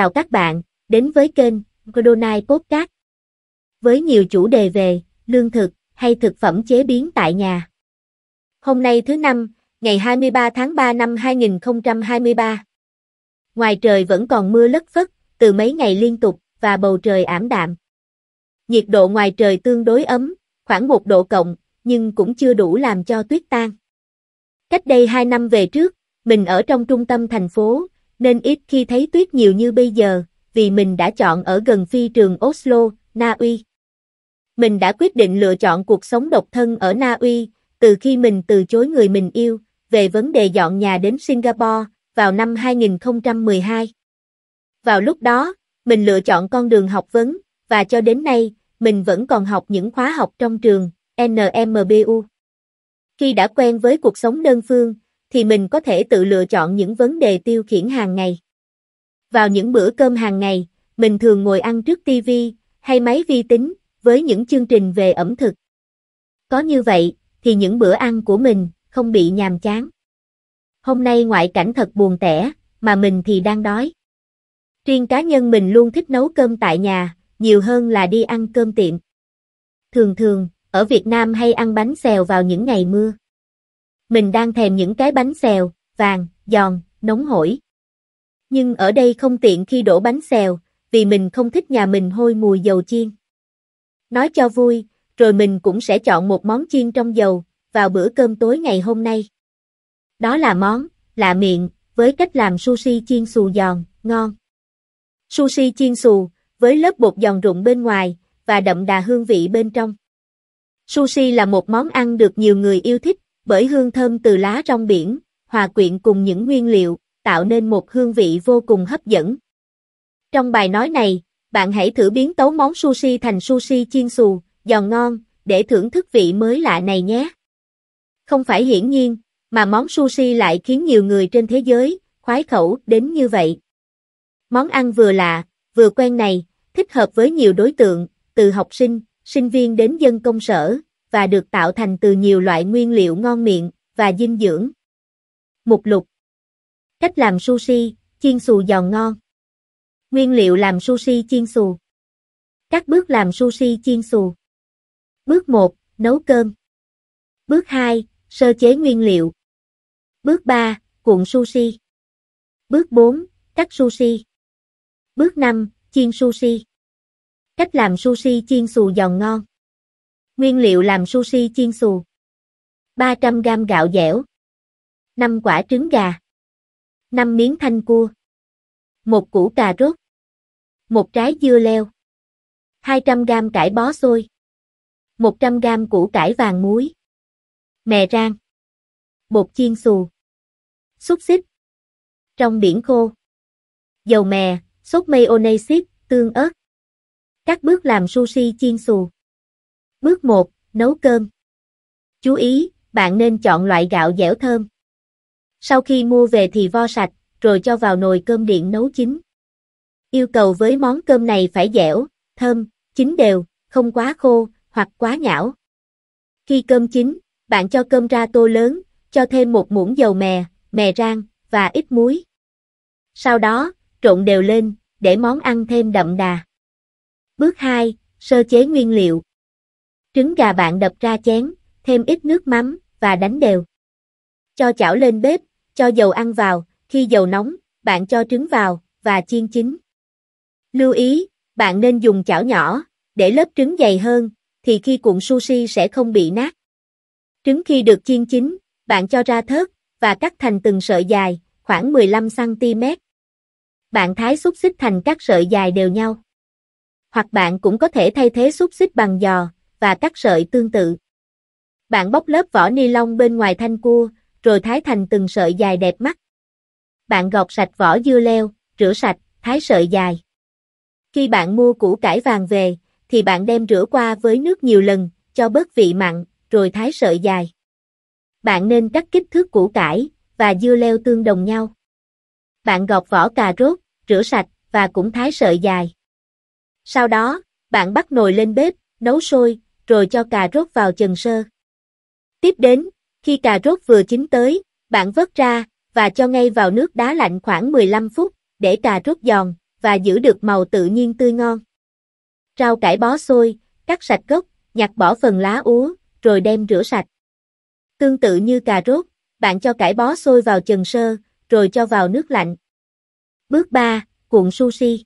chào các bạn, đến với kênh Godonai Podcast. Với nhiều chủ đề về lương thực hay thực phẩm chế biến tại nhà. Hôm nay thứ năm, ngày 23 tháng 3 năm 2023. Ngoài trời vẫn còn mưa lất phất từ mấy ngày liên tục và bầu trời ảm đạm. Nhiệt độ ngoài trời tương đối ấm, khoảng 1 độ cộng, nhưng cũng chưa đủ làm cho tuyết tan. Cách đây 2 năm về trước, mình ở trong trung tâm thành phố, nên ít khi thấy tuyết nhiều như bây giờ, vì mình đã chọn ở gần phi trường Oslo, Na Uy. Mình đã quyết định lựa chọn cuộc sống độc thân ở Na Uy, từ khi mình từ chối người mình yêu, về vấn đề dọn nhà đến Singapore, vào năm 2012. Vào lúc đó, mình lựa chọn con đường học vấn, và cho đến nay, mình vẫn còn học những khóa học trong trường, NMBU. Khi đã quen với cuộc sống đơn phương, thì mình có thể tự lựa chọn những vấn đề tiêu khiển hàng ngày. Vào những bữa cơm hàng ngày, mình thường ngồi ăn trước TV hay máy vi tính với những chương trình về ẩm thực. Có như vậy thì những bữa ăn của mình không bị nhàm chán. Hôm nay ngoại cảnh thật buồn tẻ, mà mình thì đang đói. Riêng cá nhân mình luôn thích nấu cơm tại nhà, nhiều hơn là đi ăn cơm tiệm. Thường thường, ở Việt Nam hay ăn bánh xèo vào những ngày mưa mình đang thèm những cái bánh xèo, vàng, giòn, nóng hổi. Nhưng ở đây không tiện khi đổ bánh xèo, vì mình không thích nhà mình hôi mùi dầu chiên. Nói cho vui, rồi mình cũng sẽ chọn một món chiên trong dầu, vào bữa cơm tối ngày hôm nay. Đó là món, lạ miệng, với cách làm sushi chiên xù giòn, ngon. Sushi chiên xù, với lớp bột giòn rụng bên ngoài, và đậm đà hương vị bên trong. Sushi là một món ăn được nhiều người yêu thích, bởi hương thơm từ lá rong biển, hòa quyện cùng những nguyên liệu, tạo nên một hương vị vô cùng hấp dẫn. Trong bài nói này, bạn hãy thử biến tấu món sushi thành sushi chiên xù, giòn ngon, để thưởng thức vị mới lạ này nhé. Không phải hiển nhiên, mà món sushi lại khiến nhiều người trên thế giới khoái khẩu đến như vậy. Món ăn vừa lạ, vừa quen này, thích hợp với nhiều đối tượng, từ học sinh, sinh viên đến dân công sở, và được tạo thành từ nhiều loại nguyên liệu ngon miệng và dinh dưỡng. Mục lục Cách làm sushi, chiên xù giòn ngon Nguyên liệu làm sushi chiên xù Các bước làm sushi chiên xù Bước 1. Nấu cơm Bước 2. Sơ chế nguyên liệu Bước 3. Cuộn sushi Bước 4. Cắt sushi Bước 5. Chiên sushi Cách làm sushi chiên xù giòn ngon Nguyên liệu làm sushi chiên xù. 300 g gạo dẻo. 5 quả trứng gà. 5 miếng thanh cua. 1 củ cà rốt. 1 trái dưa leo. 200 g cải bó xôi. 100 g củ cải vàng muối. Mè rang. Bột chiên xù. Xúc xích. Trong biển khô. Dầu mè, sốt mayonnaise, tương ớt. Các bước làm sushi chiên xù. Bước 1. Nấu cơm. Chú ý, bạn nên chọn loại gạo dẻo thơm. Sau khi mua về thì vo sạch, rồi cho vào nồi cơm điện nấu chín. Yêu cầu với món cơm này phải dẻo, thơm, chín đều, không quá khô, hoặc quá nhão. Khi cơm chín, bạn cho cơm ra tô lớn, cho thêm một muỗng dầu mè, mè rang, và ít muối. Sau đó, trộn đều lên, để món ăn thêm đậm đà. Bước 2. Sơ chế nguyên liệu. Trứng gà bạn đập ra chén, thêm ít nước mắm, và đánh đều. Cho chảo lên bếp, cho dầu ăn vào, khi dầu nóng, bạn cho trứng vào, và chiên chín. Lưu ý, bạn nên dùng chảo nhỏ, để lớp trứng dày hơn, thì khi cuộn sushi sẽ không bị nát. Trứng khi được chiên chín, bạn cho ra thớt, và cắt thành từng sợi dài, khoảng 15cm. Bạn thái xúc xích thành các sợi dài đều nhau. Hoặc bạn cũng có thể thay thế xúc xích bằng giò, và các sợi tương tự. Bạn bóc lớp vỏ ni lông bên ngoài thanh cua, rồi thái thành từng sợi dài đẹp mắt. Bạn gọt sạch vỏ dưa leo, rửa sạch, thái sợi dài. Khi bạn mua củ cải vàng về, thì bạn đem rửa qua với nước nhiều lần, cho bớt vị mặn, rồi thái sợi dài. Bạn nên cắt kích thước củ cải và dưa leo tương đồng nhau. Bạn gọt vỏ cà rốt, rửa sạch và cũng thái sợi dài. Sau đó, bạn bắt nồi lên bếp, nấu sôi, rồi cho cà rốt vào chần sơ. Tiếp đến, khi cà rốt vừa chín tới, bạn vớt ra và cho ngay vào nước đá lạnh khoảng 15 phút để cà rốt giòn và giữ được màu tự nhiên tươi ngon. Rau cải bó xôi, cắt sạch gốc, nhặt bỏ phần lá úa, rồi đem rửa sạch. Tương tự như cà rốt, bạn cho cải bó xôi vào chần sơ, rồi cho vào nước lạnh. Bước 3, cuộn sushi.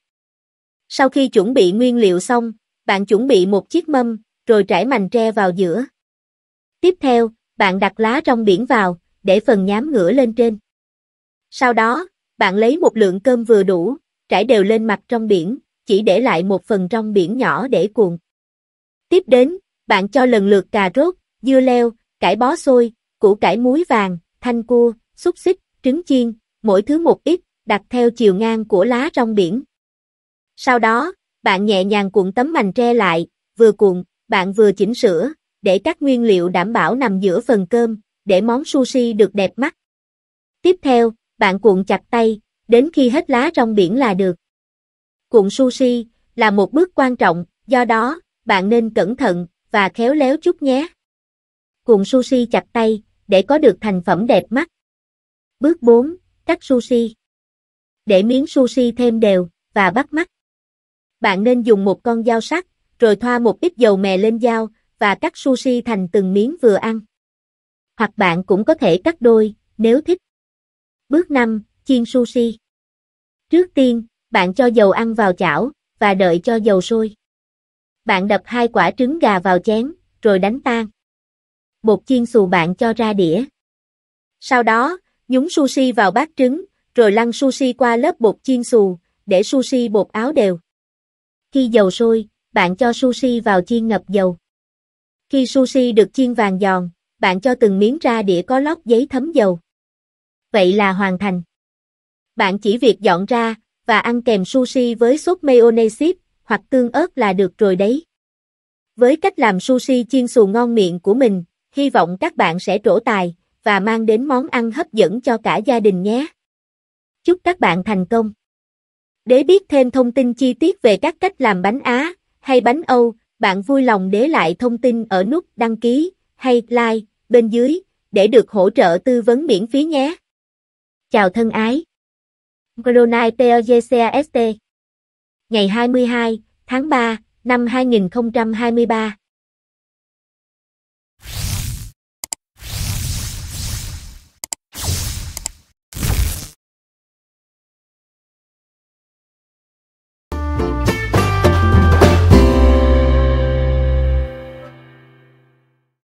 Sau khi chuẩn bị nguyên liệu xong, bạn chuẩn bị một chiếc mâm, rồi trải mành tre vào giữa. Tiếp theo, bạn đặt lá trong biển vào, để phần nhám ngửa lên trên. Sau đó, bạn lấy một lượng cơm vừa đủ, trải đều lên mặt trong biển, chỉ để lại một phần trong biển nhỏ để cuộn. Tiếp đến, bạn cho lần lượt cà rốt, dưa leo, cải bó xôi, củ cải muối vàng, thanh cua, xúc xích, trứng chiên, mỗi thứ một ít, đặt theo chiều ngang của lá trong biển. Sau đó, bạn nhẹ nhàng cuộn tấm mành tre lại, vừa cuộn, bạn vừa chỉnh sửa, để các nguyên liệu đảm bảo nằm giữa phần cơm, để món sushi được đẹp mắt. Tiếp theo, bạn cuộn chặt tay, đến khi hết lá rong biển là được. Cuộn sushi là một bước quan trọng, do đó, bạn nên cẩn thận và khéo léo chút nhé. Cuộn sushi chặt tay để có được thành phẩm đẹp mắt. Bước 4. Cắt sushi. Để miếng sushi thêm đều và bắt mắt. Bạn nên dùng một con dao sắc rồi thoa một ít dầu mè lên dao, và cắt sushi thành từng miếng vừa ăn. Hoặc bạn cũng có thể cắt đôi, nếu thích. Bước 5. Chiên sushi Trước tiên, bạn cho dầu ăn vào chảo, và đợi cho dầu sôi. Bạn đập hai quả trứng gà vào chén, rồi đánh tan. Bột chiên xù bạn cho ra đĩa. Sau đó, nhúng sushi vào bát trứng, rồi lăn sushi qua lớp bột chiên xù, để sushi bột áo đều. Khi dầu sôi, bạn cho sushi vào chiên ngập dầu. Khi sushi được chiên vàng giòn, bạn cho từng miếng ra đĩa có lót giấy thấm dầu. Vậy là hoàn thành. Bạn chỉ việc dọn ra và ăn kèm sushi với sốt mayonnaise hoặc tương ớt là được rồi đấy. Với cách làm sushi chiên xù ngon miệng của mình, hy vọng các bạn sẽ trổ tài và mang đến món ăn hấp dẫn cho cả gia đình nhé. Chúc các bạn thành công. Để biết thêm thông tin chi tiết về các cách làm bánh Á, hay bánh Âu, bạn vui lòng để lại thông tin ở nút đăng ký hay like bên dưới để được hỗ trợ tư vấn miễn phí nhé. Chào thân ái. Gronai POGCAST Ngày 22 tháng 3 năm 2023